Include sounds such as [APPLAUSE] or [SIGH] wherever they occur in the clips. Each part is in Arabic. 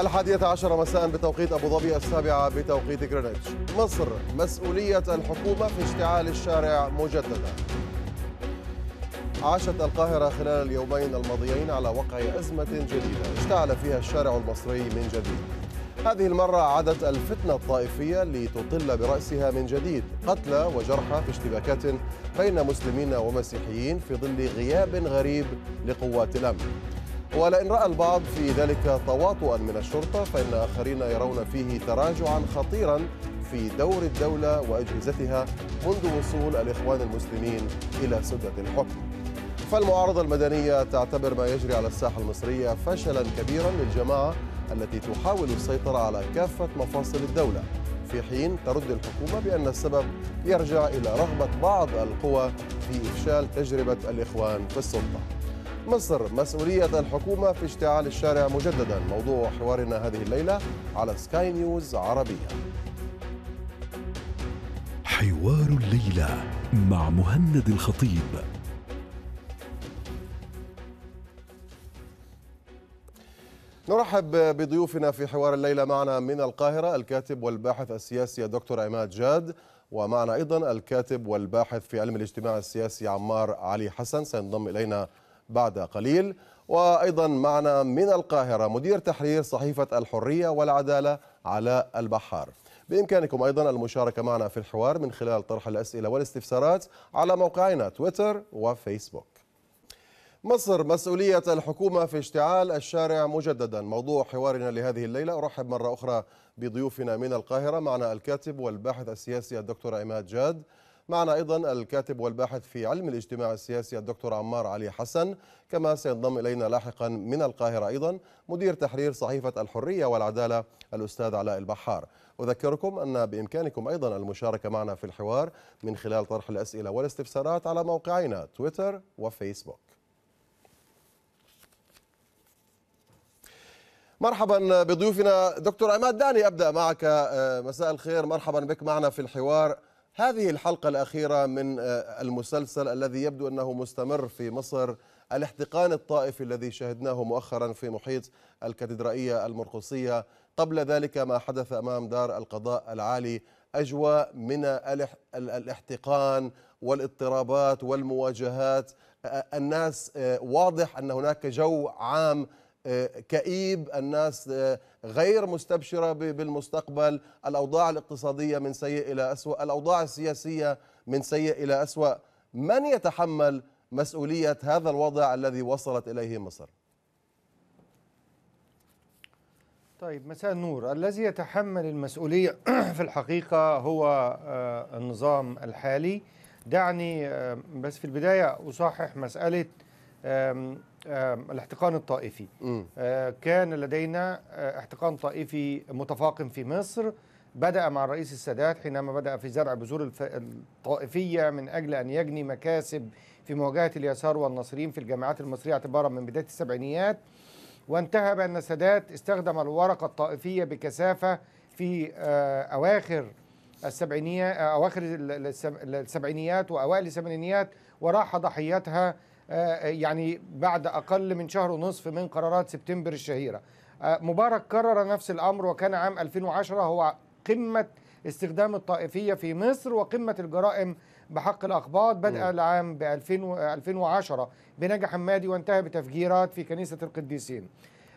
الحادية عشر مساء بتوقيت أبو ظبي السابعة بتوقيت غرينتش مصر مسؤولية الحكومة في اشتعال الشارع مجددا عاشت القاهرة خلال اليومين الماضيين على وقع أزمة جديدة اشتعل فيها الشارع المصري من جديد هذه المرة عادت الفتنة الطائفية لتطل برأسها من جديد قتلى وجرحى في اشتباكات بين مسلمين ومسيحيين في ظل غياب غريب لقوات الأمن ولئن راى البعض في ذلك تواطؤا من الشرطه فان اخرين يرون فيه تراجعا خطيرا في دور الدوله واجهزتها منذ وصول الاخوان المسلمين الى سده الحكم. فالمعارضه المدنيه تعتبر ما يجري على الساحه المصريه فشلا كبيرا للجماعه التي تحاول السيطره على كافه مفاصل الدوله في حين ترد الحكومه بان السبب يرجع الى رغبه بعض القوى في افشال تجربه الاخوان في السلطه مصر مسؤولية الحكومة في اشتعال الشارع مجددا موضوع حوارنا هذه الليلة على سكاي نيوز عربية حوار الليلة مع مهند الخطيب نرحب بضيوفنا في حوار الليلة معنا من القاهرة الكاتب والباحث السياسي دكتور عماد جاد ومعنا أيضا الكاتب والباحث في علم الاجتماع السياسي عمار علي حسن سينضم إلينا بعد قليل وأيضا معنا من القاهرة مدير تحرير صحيفة الحرية والعدالة علاء البحار بإمكانكم أيضا المشاركة معنا في الحوار من خلال طرح الأسئلة والاستفسارات على موقعنا تويتر وفيسبوك مصر مسؤولية الحكومة في اشتعال الشارع مجددا موضوع حوارنا لهذه الليلة أرحب مرة أخرى بضيوفنا من القاهرة معنا الكاتب والباحث السياسي الدكتور عماد جاد معنا أيضا الكاتب والباحث في علم الاجتماع السياسي الدكتور عمار علي حسن كما سينضم إلينا لاحقا من القاهرة أيضا مدير تحرير صحيفة الحرية والعدالة الأستاذ علاء البحار أذكركم أن بإمكانكم أيضا المشاركة معنا في الحوار من خلال طرح الأسئلة والاستفسارات على موقعينا تويتر وفيسبوك مرحبا بضيوفنا دكتور عماد داني ابدا معك آه، مساء الخير مرحبا بك معنا في الحوار هذه الحلقة الأخيرة من آه، المسلسل الذي يبدو أنه مستمر في مصر الاحتقان الطائفي الذي شهدناه مؤخرا في محيط الكاتدرائية المرقصية قبل ذلك ما حدث أمام دار القضاء العالي أجواء من الاحتقان والاضطرابات والمواجهات آه، آه، الناس واضح أن هناك جو عام كئيب الناس غير مستبشرة بالمستقبل الأوضاع الاقتصادية من سيء إلى أسوأ الأوضاع السياسية من سيء إلى أسوأ من يتحمل مسؤولية هذا الوضع الذي وصلت إليه مصر طيب مساء النور الذي يتحمل المسؤولية [CLEARS THROAT] في الحقيقة هو آه، النظام الحالي دعني آه، بس في البداية أصحح مسألة الاحتقان الطائفي آه، كان لدينا آه، احتقان طائفي متفاقم في مصر بدأ مع الرئيس السادات حينما بدأ في زرع بذور الطائفية من أجل أن يجني مكاسب في مواجهة اليسار والناصريين في الجامعات المصرية اعتبارا من بداية السبعينيات وانتهى بأن السادات استخدم الورقة الطائفية بكثافة في آه، أواخر السبعينيات أواخر السبعينيات وأوائل الثمانينيات وراح ضحيتها آه، آه، يعني بعد أقل من شهر ونصف من قرارات سبتمبر الشهيرة آه، مبارك كرر نفس الأمر وكان عام 2010 هو قمة استخدام الطائفية في مصر وقمة الجرائم بحق الأقباط بدأ م. العام ب 2010 بنجع حمادي وانتهى بتفجيرات في كنيسة القديسين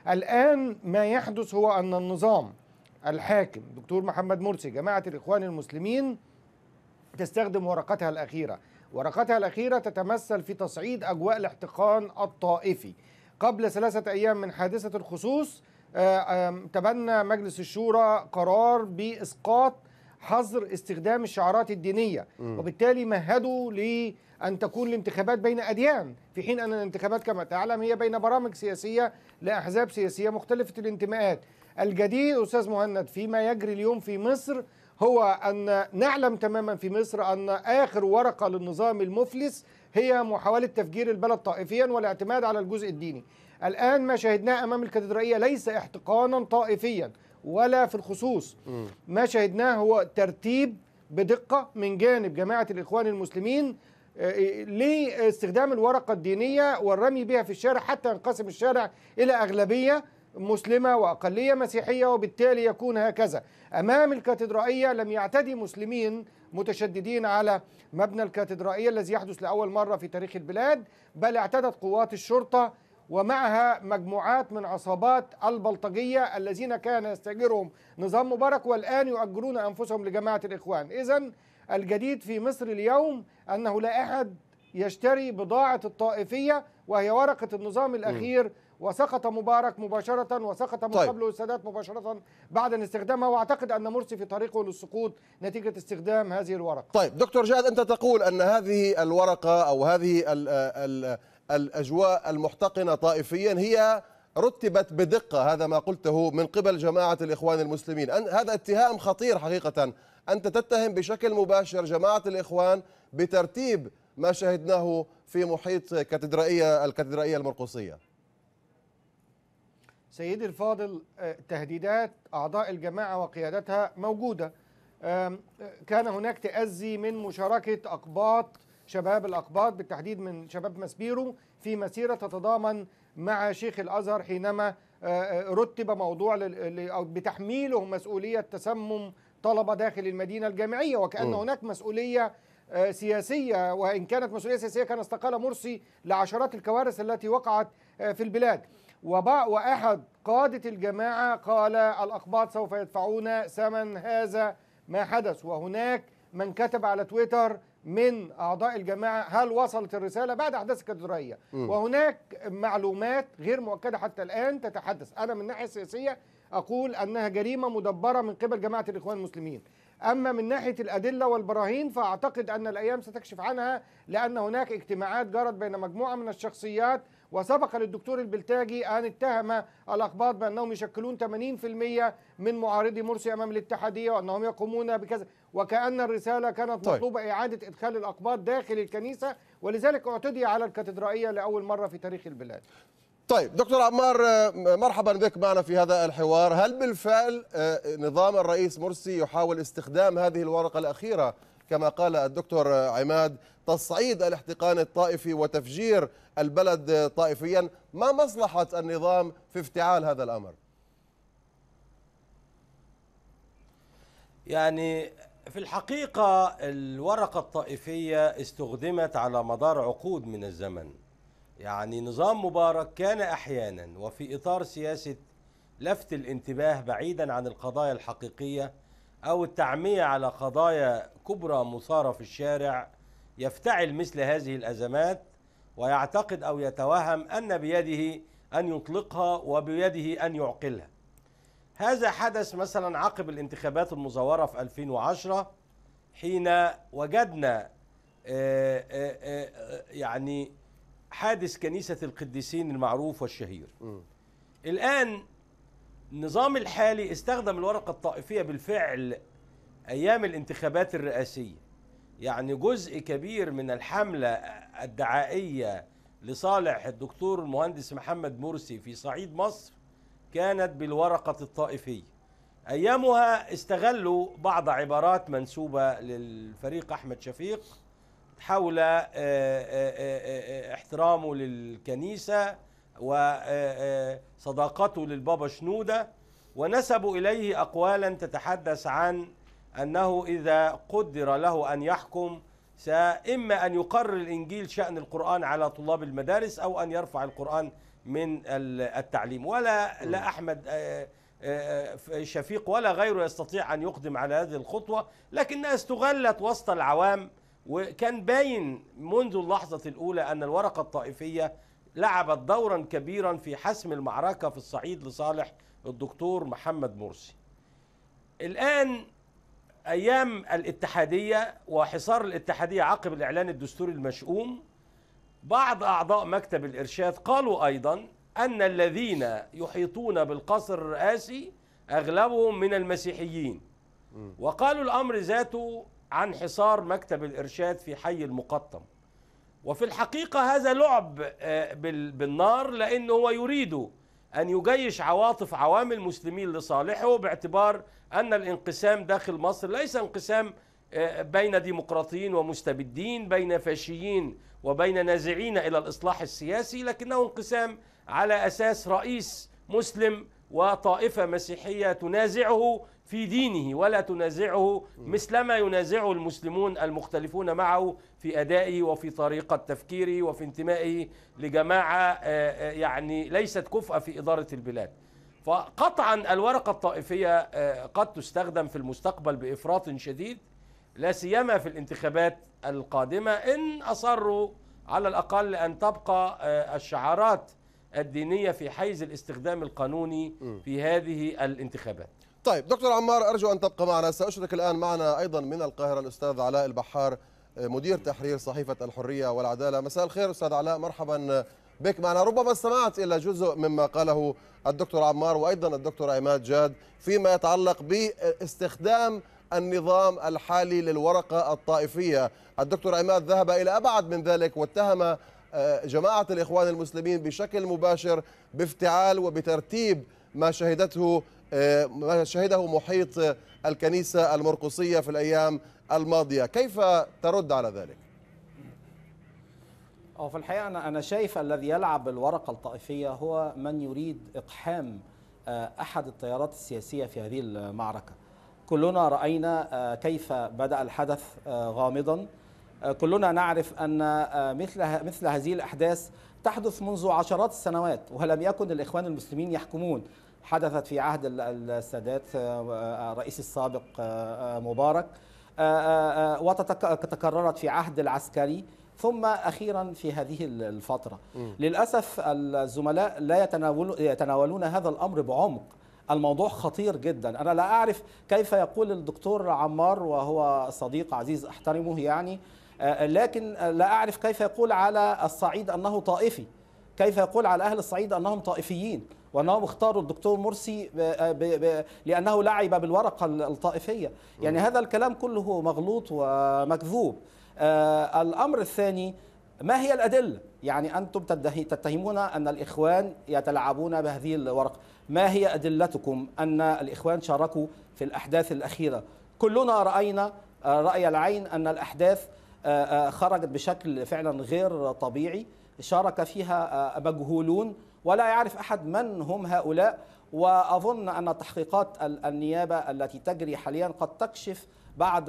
الآن ما يحدث هو أن النظام الحاكم دكتور محمد مرسي جماعة الإخوان المسلمين تستخدم ورقتها الأخيرة ورقتها الأخيرة تتمثل في تصعيد أجواء الاحتقان الطائفي قبل ثلاثة أيام من حادثة الخصوص آه، تبنى مجلس الشورى قرار بإسقاط حظر استخدام الشعارات الدينية وبالتالي مهدوا لأن تكون الانتخابات بين أديان في حين أن الانتخابات كما تعلم هي بين برامج سياسية لأحزاب سياسية مختلفة الانتماءات الجديد أستاذ مهند فيما يجري اليوم في مصر هو أن نعلم تماما في مصر أن آخر ورقة للنظام المفلس هي محاولة تفجير البلد طائفيا والاعتماد على الجزء الديني الآن ما شاهدناه أمام الكاتدرائية ليس احتقانا طائفيا ولا في الخصوص ما شاهدناه هو ترتيب بدقة من جانب جماعة الإخوان المسلمين آه، لاستخدام الورقة الدينية والرمي بها في الشارع حتى ينقسم الشارع إلى أغلبية مسلمة وأقلية مسيحية وبالتالي يكون هكذا أمام الكاتدرائية لم يعتدي مسلمين متشددين على مبنى الكاتدرائية الذي يحدث لأول مرة في تاريخ البلاد بل اعتدت قوات الشرطة ومعها مجموعات من عصابات البلطجية الذين كان يستأجرهم نظام مبارك والآن يؤجرون أنفسهم لجماعة الإخوان إذا الجديد في مصر اليوم أنه لا أحد يشتري بضاعة الطائفية وهي ورقة النظام الأخير م. وسقط مبارك مباشرة وسقط من طيب. قبله السادات مباشرة بعد أن استخدامها وأعتقد أن مرسي في طريقه للسقوط نتيجة استخدام هذه الورقة طيب دكتور جاد أنت تقول أن هذه الورقة أو هذه ال ال الأجواء المحتقنة طائفيا هي رتبت بدقة هذا ما قلته من قبل جماعة الإخوان المسلمين هذا اتهام خطير حقيقة أنت تتهم بشكل مباشر جماعة الإخوان بترتيب ما شاهدناه في محيط كاتدرائية الكاتدرائية المرقصية سيدي الفاضل آه، تهديدات أعضاء الجماعة وقيادتها موجودة آه، كان هناك تأذي من مشاركة أقباط شباب الأقباط بالتحديد من شباب مسبيرو في مسيرة تتضامن مع شيخ الأزهر حينما آه، رتب موضوع أو مسؤولية تسمم طلبة داخل المدينة الجامعية وكأن هناك مسؤولية سياسية وإن كانت مسؤولية سياسية كان استقال مرسي لعشرات الكوارث التي وقعت في البلاد وأحد قادة الجماعة قال الأقباط سوف يدفعون ثمن هذا ما حدث وهناك من كتب على تويتر من أعضاء الجماعة هل وصلت الرسالة بعد أحداث الكاتدرائية وهناك معلومات غير مؤكدة حتى الآن تتحدث أنا من الناحية السياسية أقول أنها جريمة مدبرة من قبل جماعة الإخوان المسلمين أما من ناحية الأدلة والبراهين فأعتقد أن الأيام ستكشف عنها لأن هناك اجتماعات جرت بين مجموعة من الشخصيات وسبق للدكتور البلتاجي أن اتهم الاقباط بأنهم يشكلون 80% من معارضي مرسي أمام الاتحادية وأنهم يقومون بكذا وكأن الرسالة كانت طيب. مطلوبة إعادة إدخال الاقباط داخل الكنيسة ولذلك اعتدي على الكاتدرائية لأول مرة في تاريخ البلاد طيب دكتور عمار مرحبا بك معنا في هذا الحوار هل بالفعل آه، نظام الرئيس مرسي يحاول استخدام هذه الورقة الأخيرة كما قال الدكتور عماد تصعيد الاحتقان الطائفي وتفجير البلد طائفيا ما مصلحة النظام في افتعال هذا الأمر؟ يعني في الحقيقة الورقة الطائفية استخدمت على مدار عقود من الزمن يعني نظام مبارك كان أحيانا وفي إطار سياسة لفت الانتباه بعيدا عن القضايا الحقيقية أو التعمية على قضايا كبرى مثارة في الشارع يفتعل مثل هذه الأزمات ويعتقد أو يتوهم أن بيده أن يطلقها وبيده أن يعقلها هذا حدث مثلا عقب الانتخابات المزورة في 2010 حين وجدنا آه، آه، آه، يعني حادث كنيسة القديسين المعروف والشهير الآن النظام الحالي استخدم الورقة الطائفية بالفعل أيام الانتخابات الرئاسية يعني جزء كبير من الحملة الدعائية لصالح الدكتور المهندس محمد مرسي في صعيد مصر كانت بالورقة الطائفية أيامها استغلوا بعض عبارات منسوبة للفريق أحمد شفيق حول آه، آه، آه، احترامه للكنيسة وصداقته للبابا شنودة ونسبوا إليه أقوالا تتحدث عن أنه إذا قدر له أن يحكم إما أن يقرر الإنجيل شأن القرآن على طلاب المدارس أو أن يرفع القرآن من التعليم ولا لا أحمد آه، آه، آه، شفيق ولا غيره يستطيع أن يقدم على هذه الخطوة لكنها استغلت وسط العوام وكان باين منذ اللحظة الأولى أن الورقة الطائفية لعبت دورا كبيرا في حسم المعركة في الصعيد لصالح الدكتور محمد مرسي الآن ايام الاتحاديه وحصار الاتحاديه عقب الاعلان الدستوري المشؤوم بعض اعضاء مكتب الارشاد قالوا ايضا ان الذين يحيطون بالقصر الرئاسي اغلبهم من المسيحيين وقالوا الامر ذاته عن حصار مكتب الارشاد في حي المقطم وفي الحقيقه هذا لعب آه، بالنار لانه هو يريد ان يجيش عواطف عوام المسلمين لصالحه باعتبار أن الانقسام داخل مصر ليس انقسام آه، بين ديمقراطيين ومستبدين بين فاشيين وبين نازعين إلى الإصلاح السياسي لكنه انقسام على أساس رئيس مسلم وطائفة مسيحية تنازعه في دينه ولا تنازعه مثلما ينازعه المسلمون المختلفون معه في أدائه وفي طريقة تفكيره وفي انتمائه لجماعة آه، آه، يعني ليست كفؤه في إدارة البلاد فقطعا الورقة الطائفية آه، قد تستخدم في المستقبل بإفراط شديد لا سيما في الانتخابات القادمة إن أصروا على الأقل أن تبقى آه، الشعارات الدينية في حيز الاستخدام القانوني في هذه الانتخابات طيب دكتور عمار أرجو أن تبقى معنا سأشرك الآن معنا أيضا من القاهرة الأستاذ علاء البحار آه، مدير تحرير صحيفة الحرية والعدالة مساء الخير أستاذ علاء مرحبا بك معنا ربما استمعت إلى جزء مما قاله الدكتور عمار وأيضا الدكتور عماد جاد فيما يتعلق باستخدام النظام الحالي للورقة الطائفية الدكتور عماد ذهب إلى أبعد من ذلك واتهم آه، جماعة الإخوان المسلمين بشكل مباشر بافتعال وبترتيب ما شهدته آه، ما شهده محيط الكنيسة المرقصية في الأيام الماضية كيف ترد على ذلك؟ هو في الحقيقه انا انا شايف الذي يلعب الورقه الطائفيه هو من يريد اقحام آه، احد التيارات السياسيه في هذه المعركه كلنا راينا آه، كيف بدا الحدث آه، غامضا كلنا نعرف ان مثل مثل هذه الاحداث تحدث منذ عشرات السنوات ولم يكن الاخوان المسلمين يحكمون حدثت في عهد السادات الرئيس السابق مبارك وتكررت في عهد العسكري ثم اخيرا في هذه الفتره م. للاسف الزملاء لا يتناولون هذا الامر بعمق الموضوع خطير جدا انا لا اعرف كيف يقول الدكتور عمار وهو صديق عزيز احترمه يعني آه، لكن لا اعرف كيف يقول على الصعيد انه طائفي كيف يقول على اهل الصعيد انهم طائفيين وانهم اختاروا الدكتور مرسي بـ آه، بـ بـ لانه لعب بالورقه الطائفيه يعني هذا الكلام كله مغلوط ومكذوب آه، الأمر الثاني ما هي الأدلة؟ يعني أنتم تتهمون أن الإخوان يتلاعبون بهذه الورقة ما هي أدلتكم أن الإخوان شاركوا في الأحداث الأخيرة كلنا رأينا آه، رأي العين أن الأحداث آه، خرجت بشكل فعلا غير طبيعي شارك فيها مجهولون ولا يعرف أحد من هم هؤلاء وأظن أن تحقيقات النيابة التي تجري حاليا قد تكشف بعد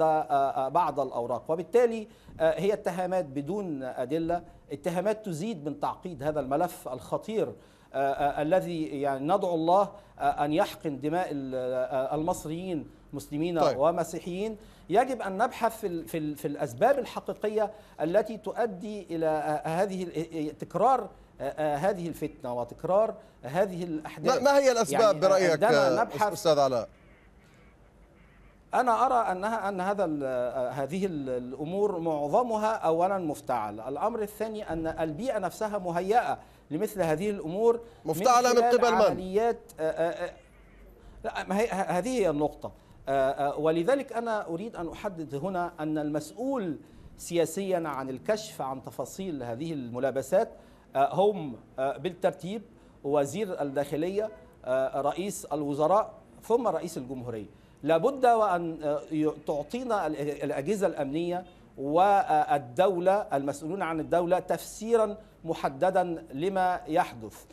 بعض الأوراق وبالتالي آه، هي اتهامات بدون أدلة اتهامات تزيد من تعقيد هذا الملف الخطير آه، آه، الذي يعني ندعو الله أن يحقن دماء المصريين مسلمين طيب. ومسيحيين يجب أن نبحث في, في, في الأسباب الحقيقية التي تؤدي إلى هذه تكرار هذه الفتنة وتكرار هذه الأحداث ما هي الأسباب يعني برأيك أستاذ علاء؟ أنا أرى أنها أن هذا آه، هذه الأمور معظمها أولا مفتعل الأمر الثاني أن البيئة نفسها مهيئة لمثل هذه الأمور مفتعلة من, من قبل من؟ عمليات آه، آه، هذه هي النقطة ولذلك أنا أريد أن أحدد هنا أن المسؤول سياسيا عن الكشف عن تفاصيل هذه الملابسات هم بالترتيب وزير الداخلية رئيس الوزراء ثم رئيس الجمهورية لابد وأن آه، تعطينا الأجهزة الأمنية والدولة المسؤولون عن الدولة تفسيرا محددا لما يحدث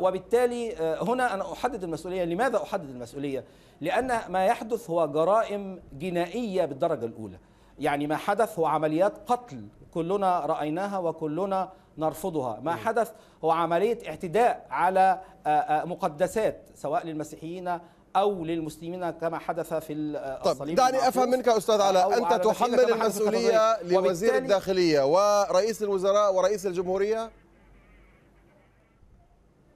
وبالتالي آه، هنا أنا أحدد المسؤولية لماذا أحدد المسؤولية؟ لأن ما يحدث هو جرائم جنائية بالدرجة الأولى يعني ما حدث هو عمليات قتل كلنا رأيناها وكلنا نرفضها ما حدث هو عملية اعتداء على آه، مقدسات سواء للمسيحيين او للمسلمين كما حدث في طيب، الصليب طيب دعني افهم منك استاذ علاء انت تحمل المسؤوليه لوزير الداخليه ورئيس الوزراء ورئيس الجمهوريه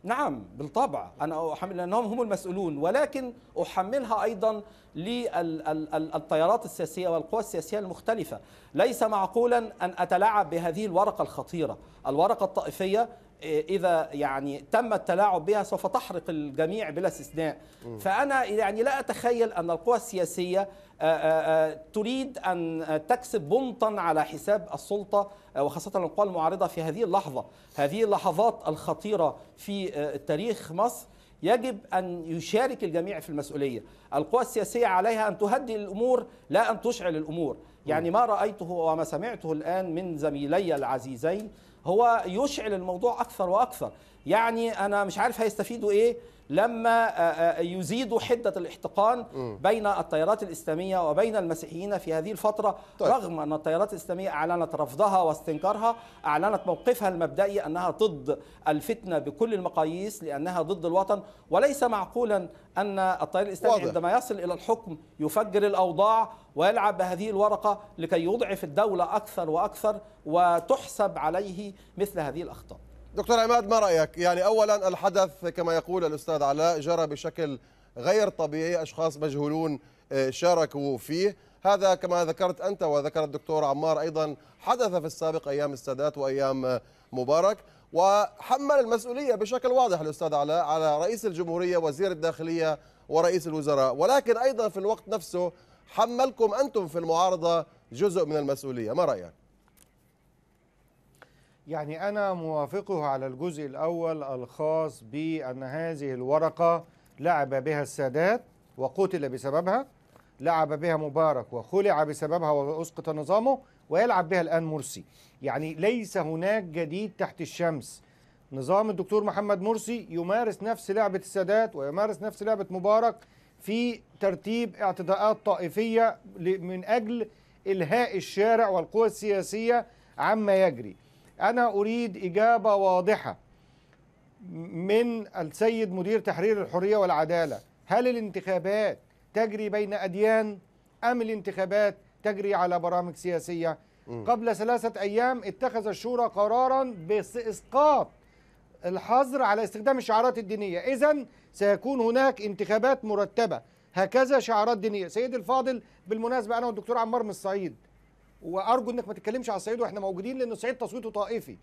نعم بالطبع انا احمل لانهم هم المسؤولون ولكن احملها ايضا للتيارات السياسيه والقوى السياسيه المختلفه ليس معقولا ان اتلاعب بهذه الورقه الخطيره الورقه الطائفيه إيه، اذا يعني تم التلاعب بها سوف تحرق الجميع بلا استثناء فانا يعني لا اتخيل ان القوى السياسيه آه، آه، آه، تريد ان تكسب بنطا على حساب السلطه وخاصه القوى المعارضه في هذه اللحظه هذه اللحظات الخطيره في تاريخ مصر يجب أن يشارك الجميع في المسؤولية القوى السياسية عليها أن تهدي الأمور لا أن تشعل الأمور يعني ما رأيته وما سمعته الآن من زميلي العزيزين هو يشعل الموضوع اكثر واكثر يعني انا مش عارف هيستفيدوا ايه لما آه، آه، يزيدوا حدة الاحتقان بين التيارات الإسلامية وبين المسيحيين في هذه الفترة طيب. رغم أن التيارات الإسلامية أعلنت رفضها واستنكارها أعلنت موقفها المبدئي أنها ضد الفتنة بكل المقاييس لأنها ضد الوطن وليس معقولا أن التيار الإسلامي واضح. عندما يصل إلى الحكم يفجر الأوضاع ويلعب بهذه الورقة لكي يضعف الدولة أكثر وأكثر وتحسب عليه مثل هذه الأخطاء دكتور عماد ما رايك يعني اولا الحدث كما يقول الاستاذ علاء جرى بشكل غير طبيعي اشخاص مجهولون آه، شاركوا فيه هذا كما ذكرت انت وذكر الدكتور عمار ايضا حدث في السابق ايام السادات وايام آه، مبارك وحمل المسؤوليه بشكل واضح الاستاذ علاء على رئيس الجمهوريه وزير الداخليه ورئيس الوزراء ولكن ايضا في الوقت نفسه حملكم انتم في المعارضه جزء من المسؤوليه ما رايك يعني أنا موافقه على الجزء الأول الخاص بأن هذه الورقة لعب بها السادات وقتل بسببها لعب بها مبارك وخلع بسببها وأسقط نظامه ويلعب بها الآن مرسي يعني ليس هناك جديد تحت الشمس نظام الدكتور محمد مرسي يمارس نفس لعبة السادات ويمارس نفس لعبة مبارك في ترتيب اعتداءات طائفية من أجل إلهاء الشارع والقوى السياسية عما يجري أنا أريد إجابة واضحة من السيد مدير تحرير الحرية والعدالة هل الانتخابات تجري بين أديان أم الانتخابات تجري على برامج سياسية قبل ثلاثة أيام اتخذ الشورى قرارا بإسقاط الحظر على استخدام الشعارات الدينية إذا سيكون هناك انتخابات مرتبة هكذا شعارات دينية سيد الفاضل بالمناسبة أنا والدكتور عمار من الصعيد وارجو انك ما تتكلمش على الصعيد واحنا موجودين لان الصعيد تصويته طائفي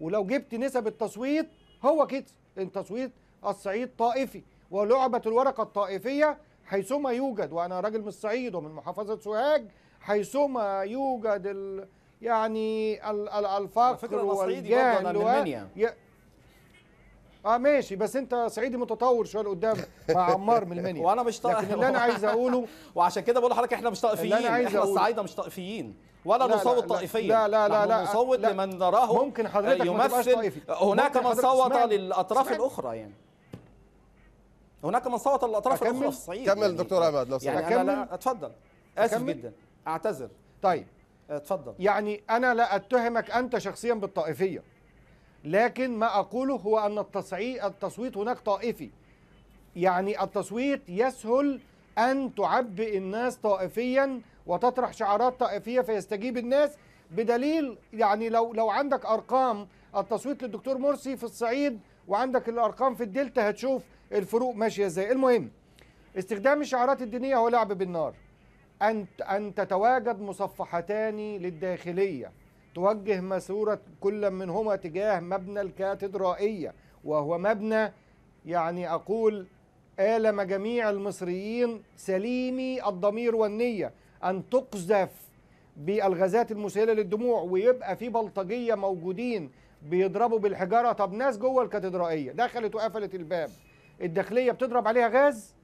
ولو جبت نسب التصويت هو كده ان تصويت الصعيد طائفي ولعبه الورقه الطائفيه حيثما يوجد وانا راجل من الصعيد ومن محافظه سوهاج حيثما يوجد ال يعني الفقر والجهل اه ماشي بس انت صعيدي متطور شويه لقدام مع [LAUGHS] عمار من المنيا وانا مش طايق لكن اللي انا عايز [LAUGHS] اقوله وعشان كده بقول لحضرتك احنا مش طائفيين احنا الصعايده مش طائفيين ولا لا نصوت طائفيا لا لا لا لا نصوت لمن نراه ممكن حضرتك يمثل هناك من صوت للاطراف الاخرى يعني هناك من صوت الاطراف الاخرى في الصعيد كمل يعني دكتور احمد لو سمحت يعني انا لا اتفضل اسف أكمل؟ جدا اعتذر طيب اتفضل يعني انا لا اتهمك انت شخصيا بالطائفيه لكن ما أقوله هو أن التصعيد التصويت هناك طائفي يعني التصويت يسهل أن تعبئ الناس طائفيا وتطرح شعارات طائفية فيستجيب الناس بدليل يعني لو لو عندك أرقام التصويت للدكتور مرسي في الصعيد وعندك الأرقام في الدلتا هتشوف الفروق ماشية ازاي المهم استخدام الشعارات الدينية هو لعب بالنار أن أن تتواجد مصفحتان للداخلية توجه ماسورة كل منهما تجاه مبنى الكاتدرائية وهو مبنى يعني أقول آلم جميع المصريين سليمي الضمير والنية أن تقذف بالغازات المسيلة للدموع ويبقى في بلطجية موجودين بيضربوا بالحجارة طب ناس جوه الكاتدرائية دخلت وقفلت الباب الداخلية بتضرب عليها غاز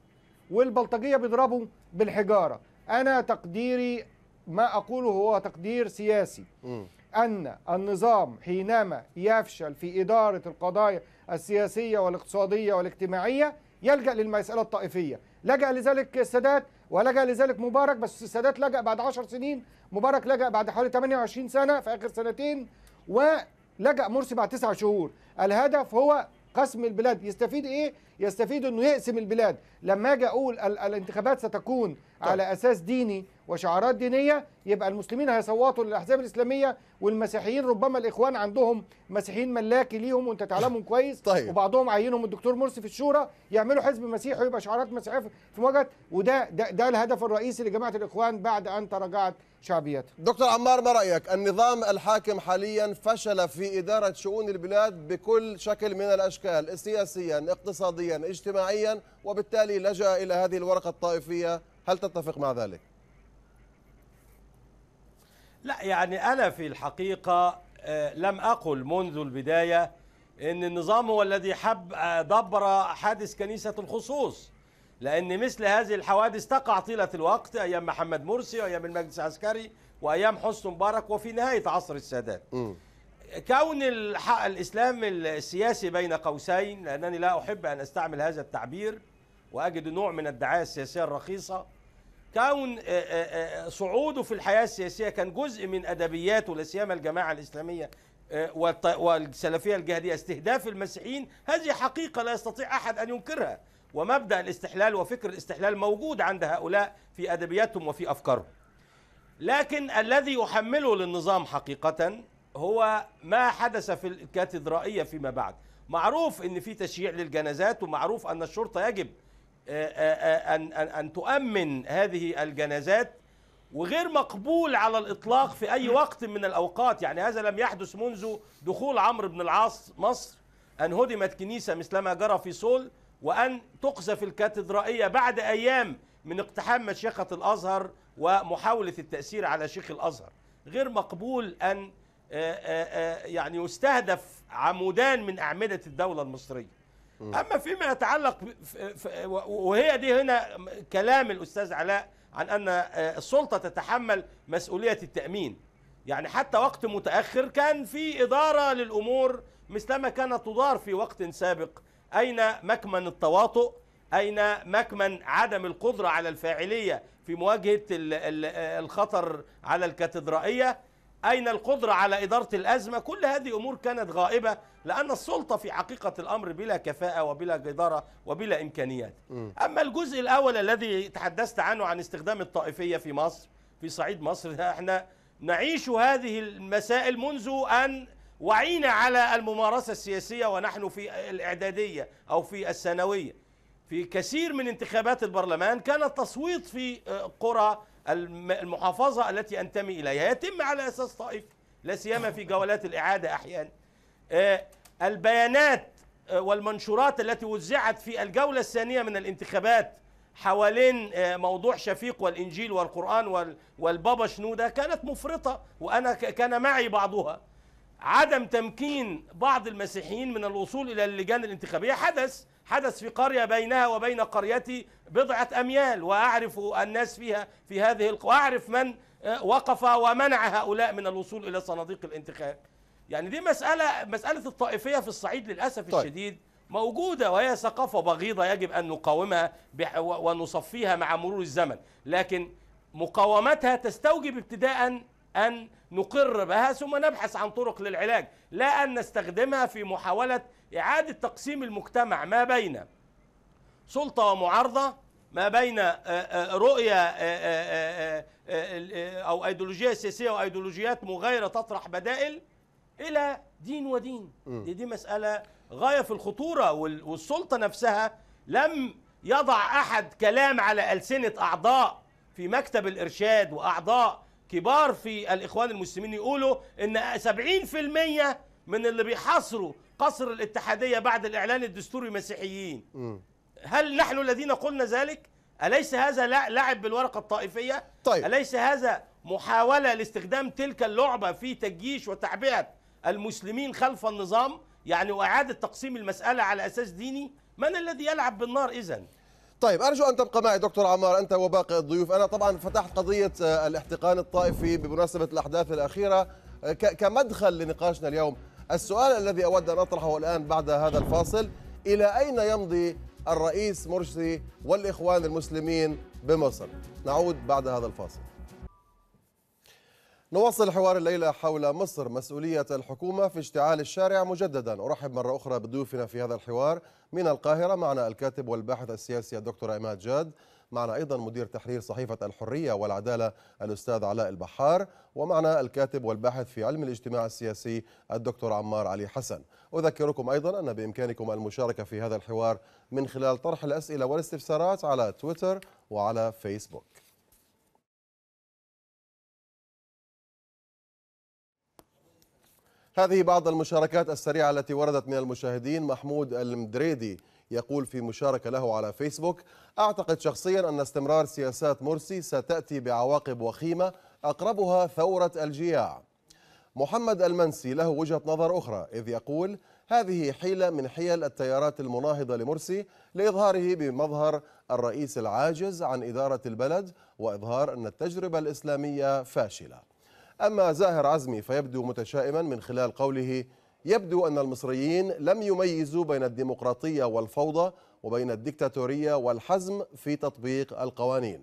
والبلطجية بيضربوا بالحجارة أنا تقديري ما أقوله هو تقدير سياسي م. أن النظام حينما يفشل في إدارة القضايا السياسية والاقتصادية والاجتماعية يلجأ للمسألة الطائفية لجأ لذلك السادات ولجأ لذلك مبارك بس السادات لجأ بعد 10 سنين مبارك لجأ بعد حوالي 28 سنة في آخر سنتين ولجأ مرسي بعد تسع شهور الهدف هو قسم البلاد يستفيد ايه يستفيد انه يقسم البلاد لما اجي اقول الانتخابات ستكون طيب. على اساس ديني وشعارات دينيه يبقى المسلمين هيصوتوا للاحزاب الاسلاميه والمسيحيين ربما الاخوان عندهم مسيحيين ملاكي ليهم وانت تعلمهم كويس [LAUGHS] طيب. وبعضهم عينهم الدكتور مرسي في الشورى يعملوا حزب مسيحي ويبقى شعارات مسيحيه في مواجهه وده ده, ده الهدف الرئيسي لجماعه الاخوان بعد ان تراجعت شعبيتها. دكتور عمار ما رايك؟ النظام الحاكم حاليا فشل في اداره شؤون البلاد بكل شكل من الاشكال، سياسيا، اقتصاديا، اجتماعيا، وبالتالي لجا الى هذه الورقه الطائفيه هل تتفق مع ذلك؟ لا يعني أنا في الحقيقة آه، لم أقل منذ البداية أن النظام هو الذي حب آه، دبر حادث كنيسة الخصوص لأن مثل هذه الحوادث تقع طيلة الوقت أيام محمد مرسي وأيام المجلس العسكري وأيام حسن مبارك وفي نهاية عصر السادات م. كون الإسلام السياسي بين قوسين لأنني لا أحب أن أستعمل هذا التعبير وأجد نوع من الدعاية السياسية الرخيصة كون آه، آه، آه، صعوده في الحياة السياسية كان جزء من أدبياته لا سيما الجماعة الإسلامية والسلفية الجهادية استهداف المسيحيين هذه حقيقة لا يستطيع أحد أن ينكرها ومبدأ الاستحلال وفكر الاستحلال موجود عند هؤلاء في أدبياتهم وفي أفكارهم لكن الذي يحمله للنظام حقيقة هو ما حدث في الكاتدرائية فيما بعد معروف ان في تشييع للجنازات ومعروف ان الشرطه يجب آه، آه، آه، أن, أن, تؤمن هذه الجنازات وغير مقبول على الإطلاق في أي وقت من الأوقات يعني هذا لم يحدث منذ دخول عمرو بن العاص مصر أن هدمت كنيسة مثلما جرى في سول وأن تقذف الكاتدرائية بعد أيام من اقتحام مشيخة الأزهر ومحاولة التأثير على شيخ الأزهر غير مقبول أن يعني يستهدف عمودان من أعمدة الدولة المصرية أما فيما يتعلق وهي دي هنا كلام الأستاذ علاء عن أن آه، السلطة تتحمل مسؤولية التأمين يعني حتى وقت متأخر كان في إدارة للأمور مثلما كانت تدار في وقت سابق أين مكمن التواطؤ أين مكمن عدم القدرة على الفاعلية في مواجهة آه، الخطر على الكاتدرائية أين القدرة على إدارة الأزمة كل هذه أمور كانت غائبة لأن السلطة في حقيقة الأمر بلا كفاءة وبلا جدارة وبلا إمكانيات أما الجزء الأول الذي تحدثت عنه عن استخدام الطائفية في مصر في صعيد مصر احنا نعيش هذه المسائل منذ أن وعينا على الممارسة السياسية ونحن في الإعدادية أو في الثانوية في كثير من انتخابات البرلمان كان التصويت في آه، قرى المحافظة التي أنتمي إليها يتم على أساس طائفي لا سيما في جولات الإعادة أحيانا آه، البيانات آه، والمنشورات التي وزعت في الجولة الثانية من الانتخابات حوالين آه، موضوع شفيق والإنجيل والقرآن والبابا شنو ده كانت مفرطة وأنا كان معي بعضها عدم تمكين بعض المسيحيين من الوصول إلى اللجان الانتخابية حدث حدث في قرية بينها وبين قريتي بضعة أميال وأعرف الناس فيها في هذه الق... وأعرف من آه، وقف ومنع هؤلاء من الوصول إلى صناديق الانتخاب يعني دي مسألة مسألة الطائفية في الصعيد للأسف طيب. الشديد موجودة وهي ثقافة بغيضة يجب أن نقاومها ونصفيها مع مرور الزمن لكن مقاومتها تستوجب ابتداء أن نقر بها ثم نبحث عن طرق للعلاج لا أن نستخدمها في محاولة إعادة تقسيم المجتمع ما بين سلطة ومعارضة ما بين آه، آه، رؤية آه، أو أيديولوجية سياسية وأيديولوجيات مغايرة تطرح بدائل إلى دين ودين دي, دي مسألة غاية في الخطورة والسلطة نفسها لم يضع أحد كلام على ألسنة أعضاء في مكتب الإرشاد وأعضاء كبار في الإخوان المسلمين يقولوا إن 70% من اللي بيحاصروا قصر الاتحادية بعد الإعلان الدستوري مسيحيين هل نحن الذين قلنا ذلك؟ أليس هذا لعب بالورقة الطائفية؟ طيب. أليس هذا محاولة لاستخدام تلك اللعبة في تجيش وتعبئة المسلمين خلف النظام؟ يعني وإعادة تقسيم المسألة على أساس ديني؟ من الذي يلعب بالنار إذا؟ طيب أرجو أن تبقى معي دكتور عمار أنت وباقي الضيوف أنا طبعا فتحت قضية آه، الاحتقان الطائفي بمناسبة الأحداث الأخيرة آه، كمدخل لنقاشنا اليوم السؤال الذي أود أن أطرحه الآن بعد هذا الفاصل إلى أين يمضي الرئيس مرسي والإخوان المسلمين بمصر نعود بعد هذا الفاصل نواصل حوار الليلة حول مصر مسؤولية الحكومة في اشتعال الشارع مجددا أرحب مرة أخرى بضيوفنا في هذا الحوار من القاهرة معنا الكاتب والباحث السياسي الدكتور عماد جاد معنا أيضا مدير تحرير صحيفة الحرية والعدالة الأستاذ علاء البحار ومعنا الكاتب والباحث في علم الاجتماع السياسي الدكتور عمار علي حسن أذكركم أيضا أن بإمكانكم المشاركة في هذا الحوار من خلال طرح الأسئلة والاستفسارات على تويتر وعلى فيسبوك هذه بعض المشاركات السريعة التي وردت من المشاهدين محمود المدريدي يقول في مشاركة له على فيسبوك أعتقد شخصيا أن استمرار سياسات مرسي ستأتي بعواقب وخيمة أقربها ثورة الجياع محمد المنسي له وجهة نظر أخرى إذ يقول هذه حيلة من حيل التيارات المناهضة لمرسي لإظهاره بمظهر الرئيس العاجز عن إدارة البلد وإظهار أن التجربة الإسلامية فاشلة أما زاهر عزمي فيبدو متشائما من خلال قوله يبدو أن المصريين لم يميزوا بين الديمقراطية والفوضى وبين الدكتاتورية والحزم في تطبيق القوانين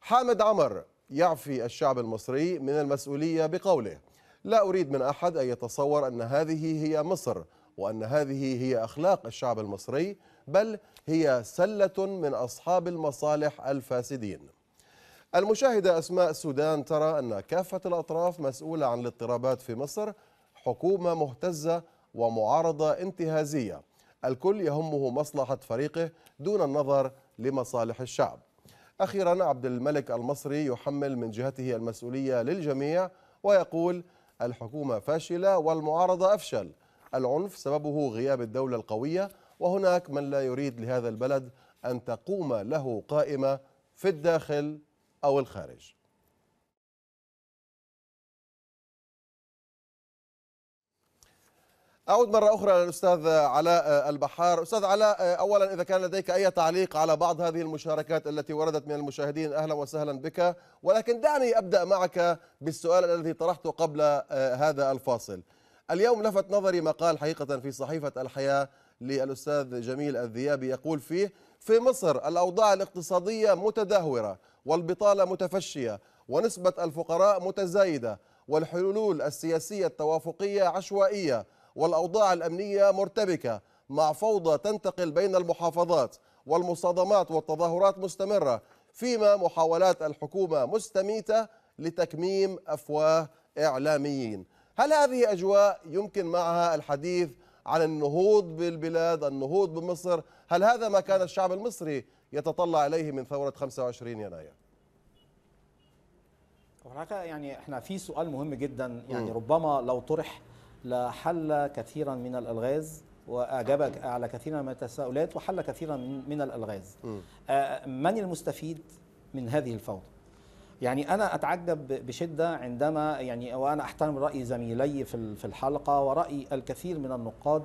حامد عمر يعفي الشعب المصري من المسؤولية بقوله لا أريد من أحد أن يتصور أن هذه هي مصر وأن هذه هي أخلاق الشعب المصري بل هي سلة من أصحاب المصالح الفاسدين المشاهدة أسماء سودان ترى أن كافة الأطراف مسؤولة عن الاضطرابات في مصر حكومة مهتزة ومعارضة انتهازية الكل يهمه مصلحة فريقه دون النظر لمصالح الشعب أخيرا عبد الملك المصري يحمل من جهته المسؤولية للجميع ويقول الحكومة فاشلة والمعارضة أفشل العنف سببه غياب الدولة القوية وهناك من لا يريد لهذا البلد أن تقوم له قائمة في الداخل أو الخارج أعود مرة أخرى للأستاذ علاء آه، البحار أستاذ علاء آه، أولا إذا كان لديك أي تعليق على بعض هذه المشاركات التي وردت من المشاهدين أهلا وسهلا بك ولكن دعني أبدأ معك بالسؤال الذي طرحته قبل آه، هذا الفاصل اليوم لفت نظري مقال حقيقة في صحيفة الحياة للأستاذ جميل الذيابي يقول فيه في مصر الأوضاع الاقتصادية متدهورة والبطالة متفشية ونسبة الفقراء متزايدة والحلول السياسية التوافقية عشوائية والأوضاع الأمنية مرتبكة مع فوضى تنتقل بين المحافظات والمصادمات والتظاهرات مستمرة فيما محاولات الحكومة مستميتة لتكميم أفواه إعلاميين هل هذه أجواء يمكن معها الحديث عن النهوض بالبلاد النهوض بمصر هل هذا ما كان الشعب المصري يتطلع إليه من ثورة 25 يناير يعني احنا في سؤال مهم جدا يعني م. ربما لو طرح لحل كثيرا من الألغاز وأجابك على كثيرا من التساؤلات وحل كثيرا من الألغاز آه، من المستفيد من هذه الفوضى؟ يعني انا اتعجب بشده عندما يعني وانا احترم راي زميلي في الحلقه وراي الكثير من النقاد